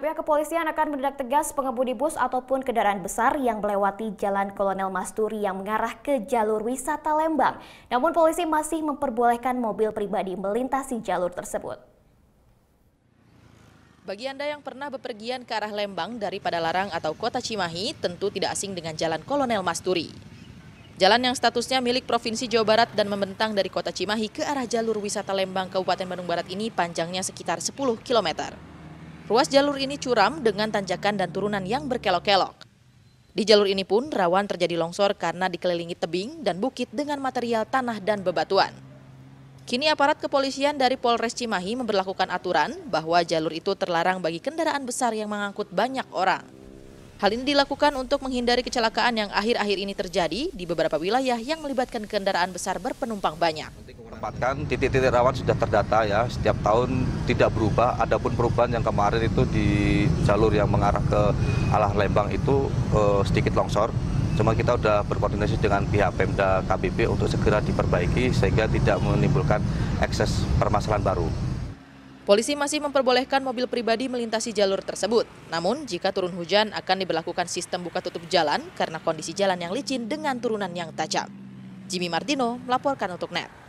Pihak kepolisian akan menindak tegas pengemudi bus ataupun kendaraan besar yang melewati Jalan Kolonel Masturi yang mengarah ke jalur wisata Lembang. Namun polisi masih memperbolehkan mobil pribadi melintasi jalur tersebut. Bagi Anda yang pernah bepergian ke arah Lembang dari Padalarang atau Kota Cimahi, tentu tidak asing dengan Jalan Kolonel Masturi. Jalan yang statusnya milik Provinsi Jawa Barat dan membentang dari Kota Cimahi ke arah jalur wisata Lembang Kabupaten Bandung Barat ini panjangnya sekitar 10 kilometer. Ruas jalur ini curam dengan tanjakan dan turunan yang berkelok-kelok. Di jalur ini pun rawan terjadi longsor karena dikelilingi tebing dan bukit dengan material tanah dan bebatuan. Kini aparat kepolisian dari Polres Cimahi memperlakukan aturan bahwa jalur itu terlarang bagi kendaraan besar yang mengangkut banyak orang. Hal ini dilakukan untuk menghindari kecelakaan yang akhir-akhir ini terjadi di beberapa wilayah yang melibatkan kendaraan besar berpenumpang banyak. Tempatkan titik-titik rawan sudah terdata ya, setiap tahun tidak berubah, adapun perubahan yang kemarin itu di jalur yang mengarah ke arah Lembang itu eh, sedikit longsor. Cuma kita sudah berkoordinasi dengan pihak Pemda KBP untuk segera diperbaiki sehingga tidak menimbulkan ekses permasalahan baru. Polisi masih memperbolehkan mobil pribadi melintasi jalur tersebut. Namun, jika turun hujan akan diberlakukan sistem buka tutup jalan karena kondisi jalan yang licin dengan turunan yang tajam. Jimmy Martino melaporkan untuk NET.